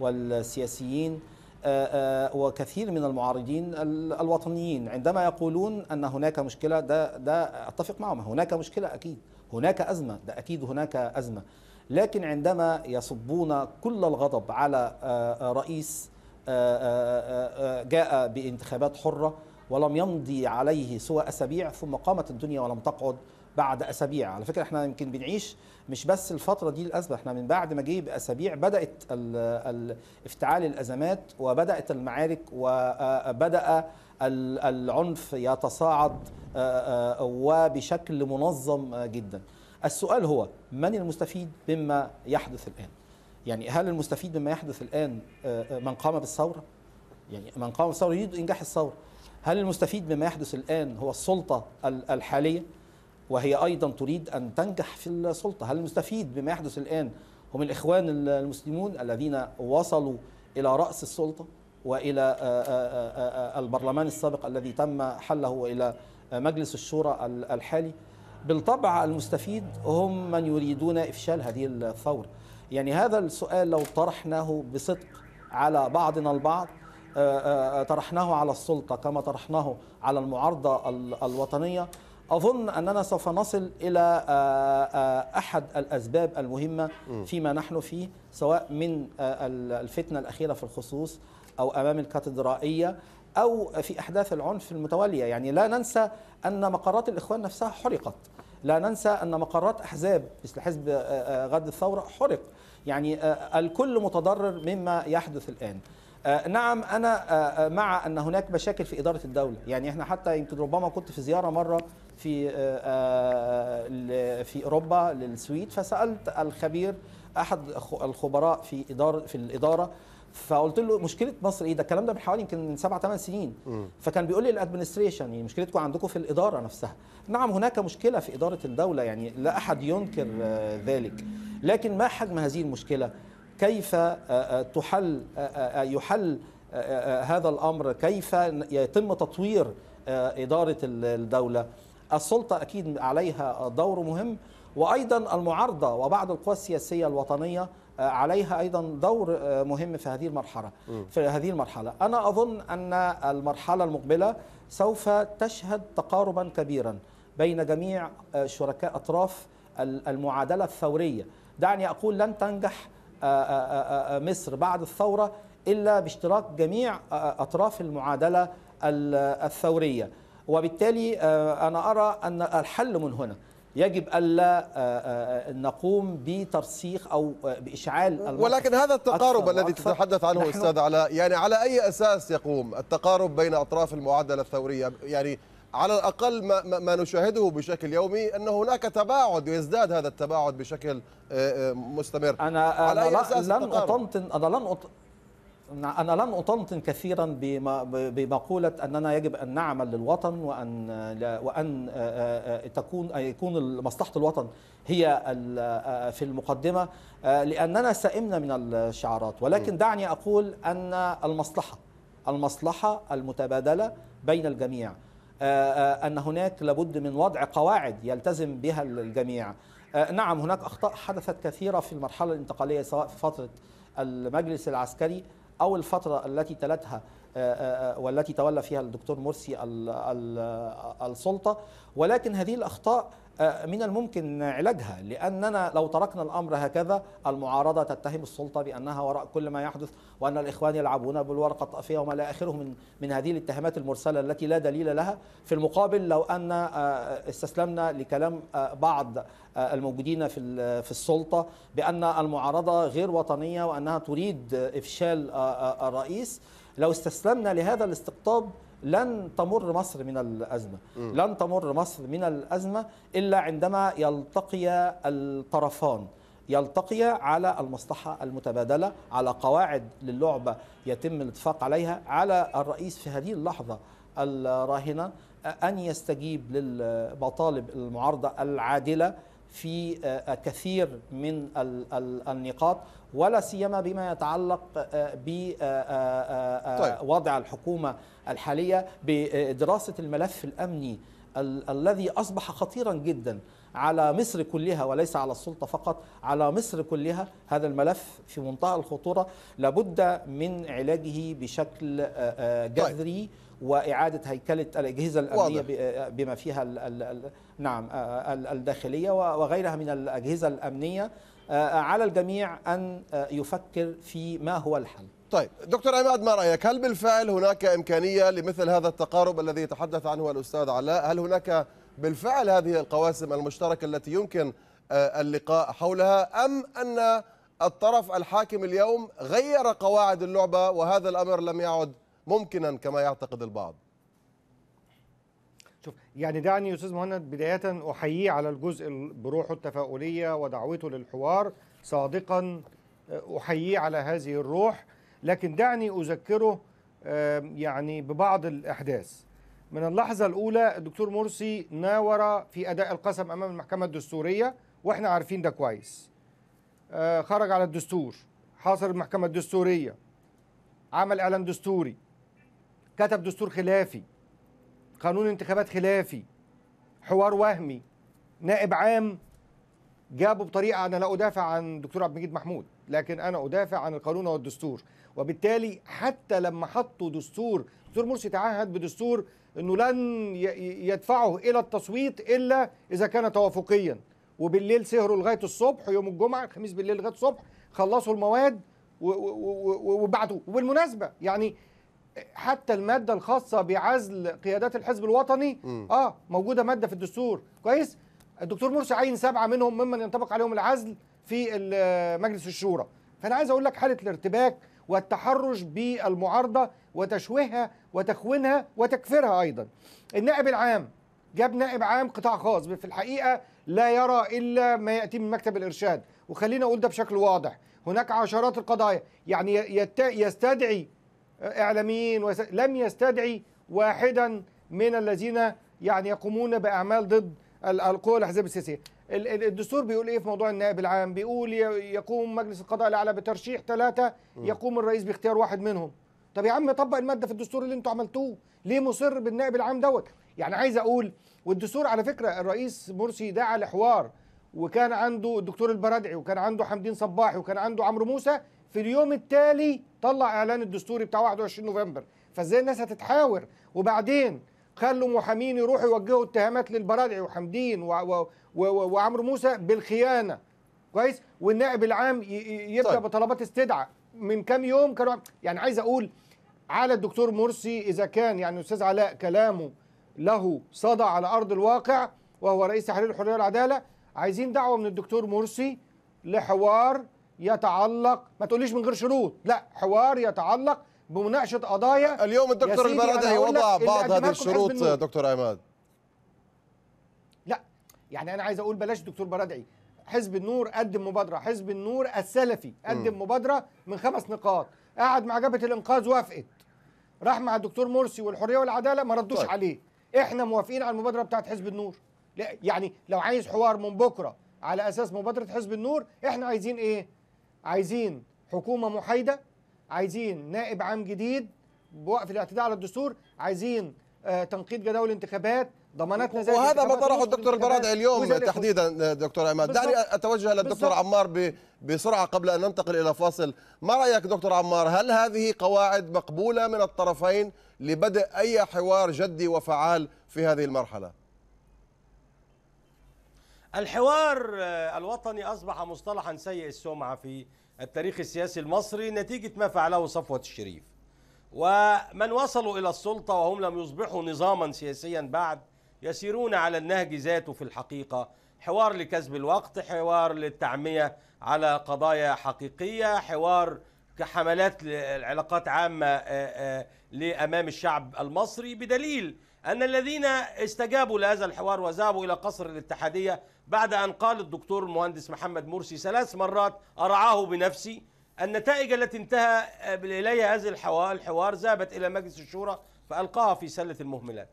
والسياسيين آه، آه، وكثير من المعارضين الوطنيين عندما يقولون ان هناك مشكله ده ده اتفق معهم هناك مشكله اكيد هناك ازمه ده اكيد هناك ازمه لكن عندما يصبون كل الغضب على آه، آه، رئيس آه، جاء بانتخابات حرة ولم يمضي عليه سوى أسابيع ثم قامت الدنيا ولم تقعد بعد أسابيع على فكرة احنا يمكن بنعيش مش بس الفترة دي الأزمة احنا من بعد ما جه بأسابيع بدأت افتعال الأزمات وبدأت المعارك وبدأ العنف يتصاعد وبشكل منظم جداً السؤال هو من المستفيد مما يحدث الآن يعني هل المستفيد مما يحدث الآن آه، آه، من قام بالثورة يعني من قام بالثورة يريد إنجاح الثورة هل المستفيد مما يحدث الآن هو السلطة الحالية وهي أيضا تريد أن تنجح في السلطة هل المستفيد بما يحدث الآن هم الإخوان المسلمون الذين وصلوا إلى رأس السلطة وإلى آه، البرلمان السابق الذي تم حله وإلى مجلس الشورى الحالي بالطبع المستفيد هم من يريدون إفشال هذه الثورة يعني هذا السؤال لو طرحناه بصدق على بعضنا البعض آه، آه، طرحناه على السلطة كما طرحناه على المعارضة الوطنية أظن أننا سوف نصل إلى آه، أحد الأسباب المهمة فيما نحن فيه سواء من الفتنة الأخيرة في الخصوص أو أمام الكاتدرائية أو في أحداث العنف المتوالية يعني لا ننسى أن مقرات الإخوان نفسها حرقت لا ننسى أن مقرات أحزاب مثل حزب آه، آه، غد الثورة حرق يعني آه، الكل متضرر مما يحدث الآن نعم أنا مع أن هناك مشاكل في إدارة الدولة يعني إحنا حتى يمكن ربما كنت في زيارة مرة في في أوروبا للسويد فسألت الخبير أحد الخبراء في إدارة في الإدارة فقلت له مشكله مصر ايه ده الكلام ده من حوالي يمكن 7 سبع ثمان سنين م. فكان بيقول لي الادمنستريشن يعني مشكلتكم عندكم في الاداره نفسها نعم هناك مشكله في اداره الدوله يعني لا احد ينكر آه، ذلك لكن ما حجم هذه المشكله كيف آه، آه، تحل يحل هذا الامر كيف يتم تطوير اداره الدوله السلطه اكيد عليها دور مهم وايضا المعارضه وبعض القوى السياسيه الوطنيه عليها ايضا دور آه، مهم في هذه المرحله في هذه المرحله انا اظن ان المرحله المقبله سوف تشهد تقاربا كبيرا بين جميع آه، شركاء اطراف المعادله الثوريه دعني اقول لن تنجح آه، مصر بعد الثوره الا باشتراك جميع اطراف المعادله الثوريه وبالتالي انا ارى ان الحل من هنا يجب الا آه، آه، آه، نقوم بترسيخ او باشعال ولكن هذا التقارب الذي تتحدث عنه استاذ علاء يعني على اي اساس يقوم التقارب بين اطراف المعادله الثوريه يعني على الاقل ما, ما نشاهده بشكل يومي ان هناك تباعد ويزداد هذا التباعد بشكل مستمر انا, على أنا لا أساس لن اطنطن انا لن نعم، أنا لن أطنطن كثيرا بمقولة أننا يجب أن نعمل للوطن وأن وأن تكون يكون مصلحة الوطن هي في المقدمة لأننا سئمنا من الشعارات ولكن دعني أقول أن المصلحة المصلحة المتبادلة بين الجميع أن هناك لابد من وضع قواعد يلتزم بها الجميع نعم هناك أخطاء حدثت كثيرة في المرحلة الانتقالية سواء في فترة المجلس العسكري أو الفترة التي تلتها آه، آه، آه، والتي تولى فيها الدكتور مرسي السلطة ولكن هذه الأخطاء من الممكن علاجها لأننا لو تركنا الأمر هكذا المعارضة تتهم السلطة بأنها وراء كل ما يحدث وأن الإخوان يلعبون بالورقة الطائفية وما إلى آخره من من هذه الاتهامات المرسلة التي لا دليل لها في المقابل لو أن آه، استسلمنا لكلام آه، بعض آه، الموجودين في في السلطة بأن المعارضة غير وطنية وأنها تريد إفشال الرئيس لو استسلمنا لهذا الاستقطاب لن تمر مصر من الأزمة لن تمر مصر من الأزمة إلا عندما يلتقي الطرفان يلتقيا على المصلحة المتبادلة على قواعد للعبة يتم الاتفاق عليها على الرئيس في هذه اللحظة الراهنة أن يستجيب للمطالب المعارضة العادلة في كثير من النقاط ولا سيما بما يتعلق بوضع طيب. الحكومة الحالية بدراسة الملف الأمني الذي أصبح خطيرا جدا على مصر كلها وليس على السلطة فقط على مصر كلها هذا الملف في منتهى الخطورة لابد من علاجه بشكل آه، آه، طيب. جذري وإعادة هيكلة الأجهزة الأمنية آه، بما فيها نعم الداخلية وغيرها من الأجهزة الأمنية على الجميع أن يفكر في ما هو الحل طيب دكتور عماد ما رأيك هل بالفعل هناك إمكانية لمثل هذا التقارب الذي يتحدث عنه الأستاذ علاء هل هناك بالفعل هذه القواسم المشتركة التي يمكن آه، اللقاء حولها أم أن الطرف الحاكم اليوم غير قواعد اللعبة وهذا الأمر لم يعد ممكنا كما يعتقد البعض شوف يعني دعني استاذ مهند بدايه احييه على الجزء بروحه التفاؤليه ودعوته للحوار صادقا آه، احييه على هذه الروح لكن دعني اذكره يعني ببعض الاحداث من اللحظة الأولى الدكتور مرسي ناور في أداء القسم أمام المحكمة الدستورية وإحنا عارفين ده كويس آه، خرج على الدستور حاصر المحكمة الدستورية عمل إعلان دستوري كتب دستور خلافي قانون انتخابات خلافي حوار وهمي نائب عام جابه بطريقة أنا لا أدافع عن دكتور عبد المجيد محمود لكن انا ادافع عن القانون والدستور وبالتالي حتى لما حطوا دستور دكتور مرسي تعهد بدستور انه لن يدفعه الى التصويت الا اذا كان توافقيا وبالليل سهروا لغايه الصبح يوم الجمعه الخميس بالليل لغايه الصبح خلصوا المواد وبعتوا وبالمناسبه يعني حتى الماده الخاصه بعزل قيادات الحزب الوطني م. اه موجوده ماده في الدستور كويس الدكتور مرسي عين سبعه منهم ممن ينطبق عليهم العزل في مجلس الشورى فانا عايز اقول لك حاله الارتباك والتحرش بالمعارضه وتشويهها وتخوينها وتكفيرها ايضا النائب العام جاب نائب عام قطاع خاص في الحقيقه لا يرى الا ما ياتي من مكتب الارشاد وخلينا اقول ده بشكل واضح هناك عشرات القضايا يعني يستدعي اعلاميين وس... لم يستدعي واحدا من الذين يعني يقومون باعمال ضد القوى الاحزاب السياسيه الدستور بيقول ايه في موضوع النائب العام بيقول يقوم مجلس القضاء الاعلى بترشيح ثلاثه يقوم الرئيس باختيار واحد منهم طب يا عم طبق الماده في الدستور اللي انتوا عملتوه ليه مصر بالنائب العام دوت يعني عايز اقول والدستور على فكره الرئيس مرسي دعا لحوار وكان عنده الدكتور البرادعي وكان عنده حمدين صباحي وكان عنده عمرو موسى في اليوم التالي طلع اعلان الدستوري بتاع 21 نوفمبر فازاي الناس هتتحاور وبعدين خلوا محامين يروحوا يوجهوا اتهامات للبرادعي وحمدين وعمرو موسى بالخيانه كويس والنائب العام يبدا طيب. بطلبات استدعاء من كام يوم كانوا يعني عايز اقول على الدكتور مرسي اذا كان يعني استاذ علاء كلامه له صدى على ارض الواقع وهو رئيس تحرير الحريه والعداله عايزين دعوه من الدكتور مرسي لحوار يتعلق ما تقوليش من غير شروط لا حوار يتعلق بمناقشه قضايا اليوم الدكتور البرادعي وضع بعض هذه الشروط دكتور عماد لا يعني انا عايز اقول بلاش دكتور برادعي حزب النور قدم مبادره حزب النور السلفي قدم م. مبادره من خمس نقاط قعد مع جبهه الانقاذ وافقت راح مع الدكتور مرسي والحريه والعداله ما ردوش طيب. عليه احنا موافقين على المبادره بتاعت حزب النور لا يعني لو عايز حوار من بكره على اساس مبادره حزب النور احنا عايزين ايه عايزين حكومه محايده عايزين نائب عام جديد بوقف الاعتداء على الدستور عايزين آه، تنقيض جداول الانتخابات ضماناتنا زي وهذا ما طرحه الدكتور البرادعي اليوم تحديدا آه، دكتور عماد دعني اتوجه للدكتور عمار بسرعه قبل ان ننتقل الى فاصل ما رايك دكتور عمار هل هذه قواعد مقبوله من الطرفين لبدء اي حوار جدي وفعال في هذه المرحله الحوار آه، الوطني أصبح مصطلحا سيء السمعة في التاريخ السياسي المصري نتيجة ما فعله صفوة الشريف ومن وصلوا إلى السلطة وهم لم يصبحوا نظاما سياسيا بعد يسيرون على النهج ذاته في الحقيقة حوار لكسب الوقت حوار للتعمية على قضايا حقيقية حوار كحملات لعلاقات عامة آه، آه، لأمام الشعب المصري بدليل أن الذين استجابوا لهذا الحوار وذهبوا إلى قصر الاتحادية بعد أن قال الدكتور المهندس محمد مرسي ثلاث مرات أرعاه بنفسي النتائج التي انتهى إليها هذا الحوار, الحوار ذهبت إلى مجلس الشورى فألقاها في سلة المهملات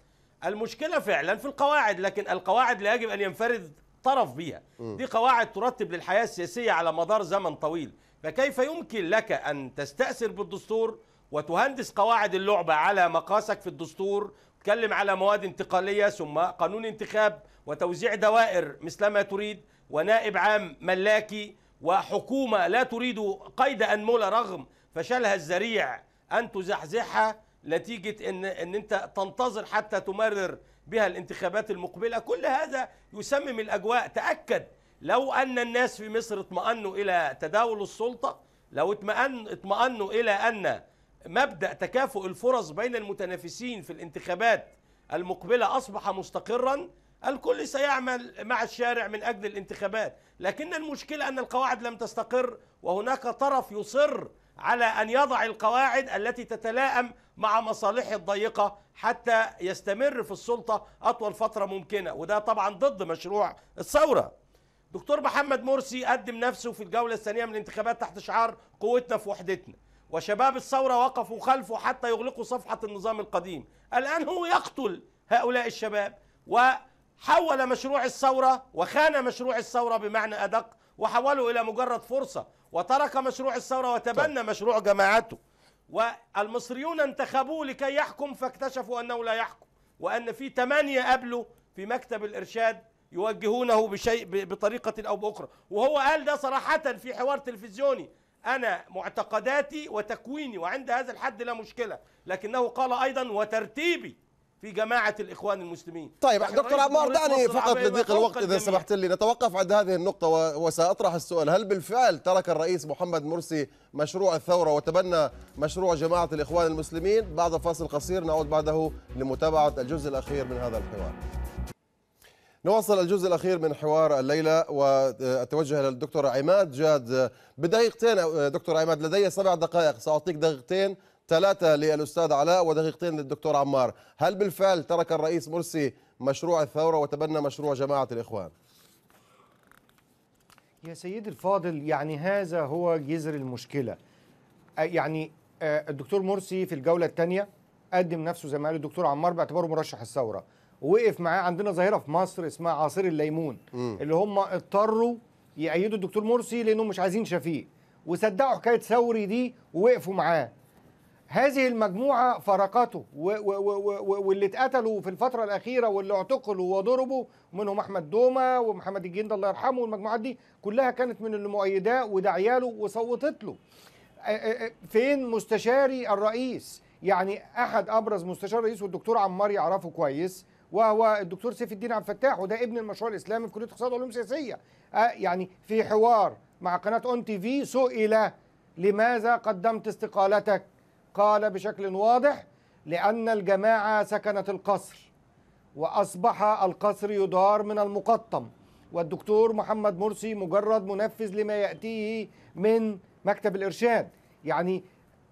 المشكلة فعلا في القواعد لكن القواعد لا يجب أن ينفرد طرف بها دي قواعد ترتب للحياة السياسية على مدار زمن طويل فكيف يمكن لك أن تستأثر بالدستور وتهندس قواعد اللعبة على مقاسك في الدستور تتكلم على مواد انتقالية ثم قانون انتخاب وتوزيع دوائر مثلما تريد ونائب عام ملاكي وحكومة لا تريد قيد أنملة رغم فشلها الذريع أن تزحزحها نتيجة إن, إن أنت تنتظر حتى تمرر بها الانتخابات المقبلة كل هذا يسمم الأجواء تأكد لو أن الناس في مصر اطمأنوا إلى تداول السلطة لو اطمأنوا إلى أن مبدا تكافؤ الفرص بين المتنافسين في الانتخابات المقبله اصبح مستقرا الكل سيعمل مع الشارع من اجل الانتخابات لكن المشكله ان القواعد لم تستقر وهناك طرف يصر على ان يضع القواعد التي تتلائم مع مصالحه الضيقه حتى يستمر في السلطه اطول فتره ممكنه وده طبعا ضد مشروع الثوره دكتور محمد مرسي قدم نفسه في الجوله الثانيه من الانتخابات تحت شعار قوتنا في وحدتنا وشباب الثورة وقفوا خلفه حتى يغلقوا صفحة النظام القديم الآن هو يقتل هؤلاء الشباب وحول مشروع الثورة وخان مشروع الثورة بمعنى أدق وحوله إلى مجرد فرصة وترك مشروع الثورة وتبنى طيب. مشروع جماعته والمصريون انتخبوه لكي يحكم فاكتشفوا أنه لا يحكم وأن في ثمانية قبله في مكتب الإرشاد يوجهونه بشيء بطريقة أو بأخرى وهو قال ده صراحة في حوار تلفزيوني أنا معتقداتي وتكويني وعند هذا الحد لا مشكلة لكنه قال أيضا وترتيبي في جماعة الإخوان المسلمين طيب دكتور عمار دعني فقط لضيق الوقت إذا سمحت لي نتوقف عند هذه النقطة وسأطرح السؤال هل بالفعل ترك الرئيس محمد مرسي مشروع الثورة وتبنى مشروع جماعة الإخوان المسلمين بعد فاصل قصير نعود بعده لمتابعة الجزء الأخير من هذا الحوار نواصل الجزء الأخير من حوار الليلة وأتوجه للدكتور عماد جاد بدقيقتين دكتور عماد لدي سبع دقائق سأعطيك دقيقتين ثلاثة للأستاذ علاء ودقيقتين للدكتور عمار هل بالفعل ترك الرئيس مرسي مشروع الثورة وتبنى مشروع جماعة الإخوان؟ يا سيدي الفاضل يعني هذا هو جذر المشكلة يعني الدكتور مرسي في الجولة الثانية قدم نفسه زي ما قال الدكتور عمار باعتباره مرشح الثورة وقف معاه عندنا ظاهره في مصر اسمها عصير الليمون م. اللي هم اضطروا يأيدوا الدكتور مرسي لانهم مش عايزين شفيق وصدقوا حكايه ثوري دي ووقفوا معاه هذه المجموعة فرقته واللي اتقتلوا في الفترة الأخيرة واللي اعتقلوا وضربوا منهم أحمد دومة ومحمد الجند الله يرحمه والمجموعات دي كلها كانت من المؤيداه ودعياله وصوتت له فين مستشاري الرئيس يعني أحد أبرز مستشار الرئيس والدكتور عمار يعرفه كويس وهو الدكتور سيف الدين عبد الفتاح وده ابن المشروع الاسلامي في كليه اقتصاد وعلوم سياسيه آه، يعني في حوار مع قناه اون تي في سئل لماذا قدمت استقالتك قال بشكل واضح لان الجماعه سكنت القصر واصبح القصر يدار من المقطم والدكتور محمد مرسي مجرد منفذ لما ياتيه من مكتب الارشاد يعني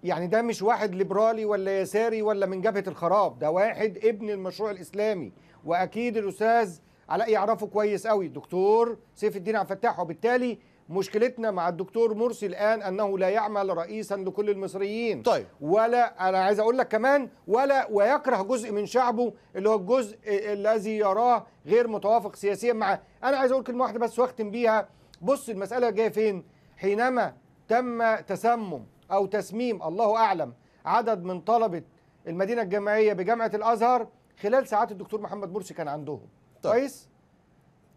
يعني ده مش واحد ليبرالي ولا يساري ولا من جبهه الخراب ده واحد ابن المشروع الاسلامي واكيد الاستاذ علاء يعرفه كويس قوي دكتور سيف الدين عبد الفتاح وبالتالي مشكلتنا مع الدكتور مرسي الان انه لا يعمل رئيسا لكل المصريين طيب ولا انا عايز اقول لك كمان ولا ويكره جزء من شعبه اللي هو الجزء الذي يراه غير متوافق سياسيا معه انا عايز اقول كلمه واحده بس واختم بيها بص المساله جايه فين حينما تم تسمم أو تسميم الله أعلم عدد من طلبة المدينة الجامعية بجامعة الأزهر خلال ساعات الدكتور محمد مرسي كان عندهم طيب. كويس؟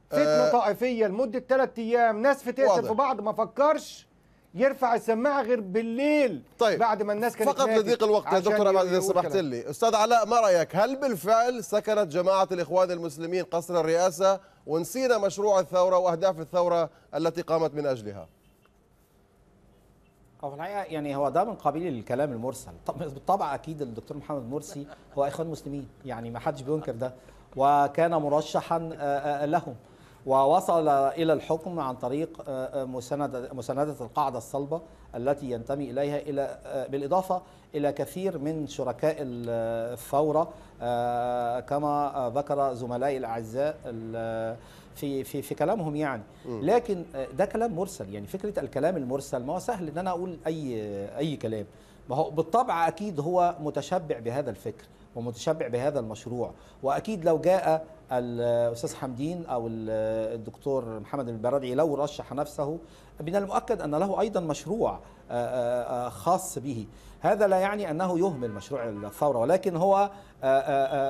فتنة آه طائفية لمدة ثلاث أيام ناس بتقتل في بعض ما فكرش يرفع السماعه غير بالليل طيب بعد ما الناس كانت فقط لضيق الوقت يا دكتور عبد اذا سمحت لي استاذ علاء ما رايك هل بالفعل سكنت جماعه الاخوان المسلمين قصر الرئاسه ونسينا مشروع الثوره واهداف الثوره التي قامت من اجلها هو في الحقيقه يعني هو ده من قبيل الكلام المرسل بالطبع اكيد الدكتور محمد مرسي هو اخوان مسلمين يعني ما حدش بينكر ده وكان مرشحا لهم ووصل الى الحكم عن طريق مسانده مسانده القاعده الصلبه التي ينتمي اليها الى بالاضافه الى كثير من شركاء الثوره كما ذكر زملائي الاعزاء في في في كلامهم يعني لكن آه، ده كلام مرسل يعني فكره الكلام المرسل ما هو سهل ان انا اقول اي اي كلام ما هو بالطبع اكيد هو متشبع بهذا الفكر ومتشبع بهذا المشروع واكيد لو جاء الاستاذ حمدين او آه، الدكتور محمد البرادعي لو رشح نفسه من المؤكد ان له ايضا مشروع آه، خاص به هذا لا يعني انه يهمل مشروع الثوره ولكن هو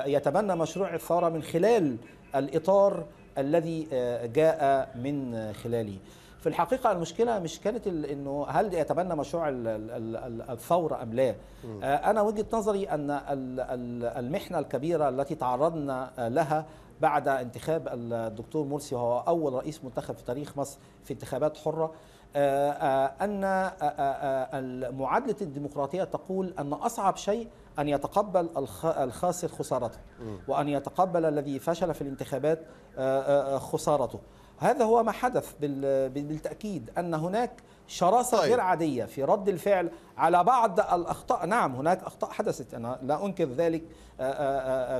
يتبنى مشروع الثوره من خلال الاطار الذي آه، جاء من خلاله في الحقيقة المشكلة مش كانت انه هل يتبنى مشروع الثورة ام لا؟ آه، انا وجهة نظري ان المحنة الكبيرة التي تعرضنا لها بعد انتخاب الدكتور مرسي وهو اول رئيس منتخب في تاريخ مصر في انتخابات حرة آه، ان معادلة الديمقراطية تقول ان اصعب شيء أن يتقبل الخاسر خسارته وأن يتقبل الذي فشل في الانتخابات آه، آه، آه، خسارته هذا هو ما حدث بالتأكيد أن هناك شراسة طيب. غير عادية في رد الفعل على بعض الأخطاء نعم هناك أخطاء حدثت أنا لا أنكر ذلك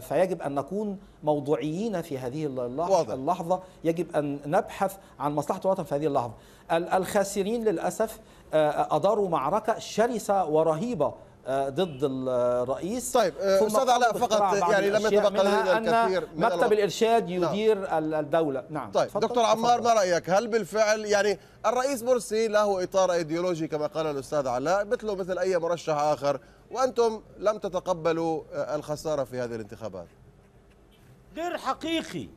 فيجب أن نكون موضوعيين في هذه اللحظة, واضح. اللحظة. يجب أن نبحث عن مصلحة الوطن في هذه اللحظة الخاسرين للأسف أداروا معركة شرسة ورهيبة آه، ضد آه، الرئيس طيب آه، استاذ علاء فقط يعني لم يتبقى الكثير من مكتب الارشاد نعم. يدير نعم. الدوله نعم طيب فضل. دكتور عمار ما رايك هل بالفعل يعني الرئيس مرسي له اطار ايديولوجي كما قال الاستاذ علاء مثله مثل اي مرشح اخر وانتم لم تتقبلوا الخساره في هذه الانتخابات غير حقيقي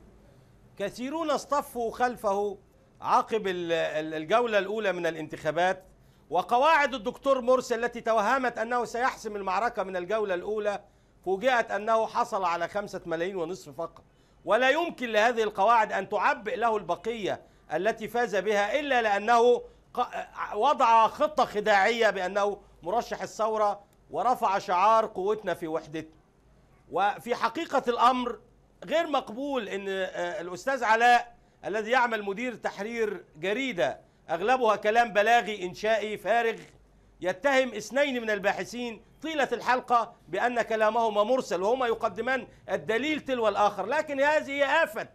كثيرون اصطفوا خلفه عقب الجوله الاولى من الانتخابات وقواعد الدكتور مرسي التي توهمت أنه سيحسم المعركة من الجولة الأولى فوجئت أنه حصل على خمسة ملايين ونصف فقط ولا يمكن لهذه القواعد أن تعبئ له البقية التي فاز بها إلا لأنه وضع خطة خداعية بأنه مرشح الثورة ورفع شعار قوتنا في وحدتنا وفي حقيقة الأمر غير مقبول أن آه، الأستاذ علاء الذي يعمل مدير تحرير جريدة أغلبها كلام بلاغي إنشائي فارغ يتهم اثنين من الباحثين طيلة الحلقة بأن كلامهما مرسل وهما يقدمان الدليل تلو الآخر لكن هذه آفة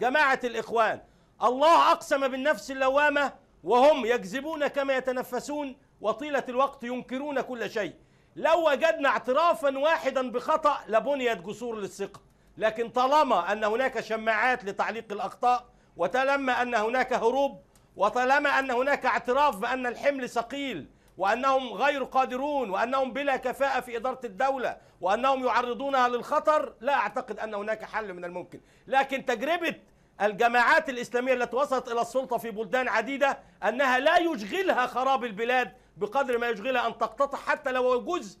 جماعة الإخوان الله أقسم بالنفس اللوامة وهم يكذبون كما يتنفسون وطيلة الوقت ينكرون كل شيء لو وجدنا اعترافا واحدا بخطأ لبنيت جسور للثقة لكن طالما أن هناك شماعات لتعليق الأخطاء وتلما أن هناك هروب وطالما أن هناك اعتراف بأن الحمل ثقيل وأنهم غير قادرون وأنهم بلا كفاءة في إدارة الدولة وأنهم يعرضونها للخطر لا أعتقد أن هناك حل من الممكن لكن تجربة الجماعات الإسلامية التي وصلت إلى السلطة في بلدان عديدة أنها لا يشغلها خراب البلاد بقدر ما يشغلها أن تقتطع حتى لو جزء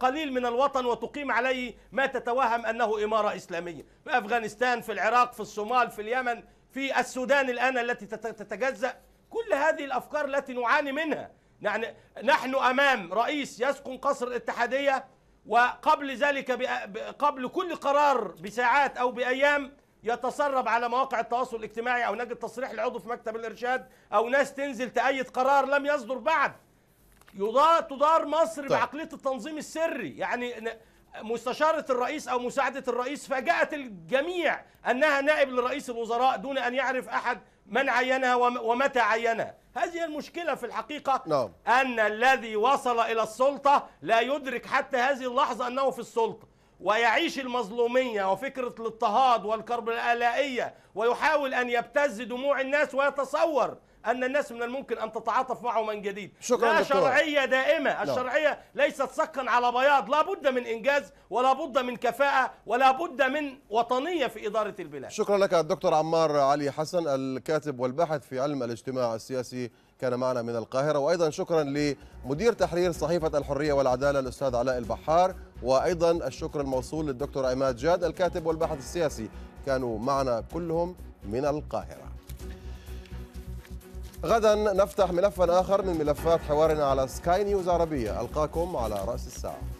قليل من الوطن وتقيم عليه ما تتوهم أنه إمارة إسلامية في أفغانستان في العراق في الصومال في اليمن في السودان الآن التي تتجزأ كل هذه الأفكار التي نعاني منها يعني نحن أمام رئيس يسكن قصر الاتحادية وقبل ذلك قبل كل قرار بساعات أو بأيام يتسرب على مواقع التواصل الاجتماعي أو نجد تصريح لعضو في مكتب الإرشاد أو ناس تنزل تأيد قرار لم يصدر بعد يضار تدار مصر طيب. بعقلية التنظيم السري يعني مستشارة الرئيس أو مساعدة الرئيس فاجأت الجميع أنها نائب لرئيس الوزراء دون أن يعرف أحد من عينها ومتى عينها هذه المشكلة في الحقيقة نعم. أن الذي وصل إلى السلطة لا يدرك حتى هذه اللحظة أنه في السلطة ويعيش المظلومية وفكرة الاضطهاد والكربلائية ويحاول أن يبتز دموع الناس ويتصور ان الناس من الممكن ان تتعاطف معه من جديد شكرا لا شرعيه دائمه لا. نعم. الشرعيه ليست صكا على بياض لا بد من انجاز ولا بد من كفاءه ولا بد من وطنيه في اداره البلاد شكرا لك الدكتور عمار علي حسن الكاتب والباحث في علم الاجتماع السياسي كان معنا من القاهره وايضا شكرا لمدير تحرير صحيفه الحريه والعداله الاستاذ علاء البحار وايضا الشكر الموصول للدكتور عماد جاد الكاتب والباحث السياسي كانوا معنا كلهم من القاهره غدا نفتح ملفا آخر من ملفات حوارنا على سكاي نيوز عربية ألقاكم على رأس الساعة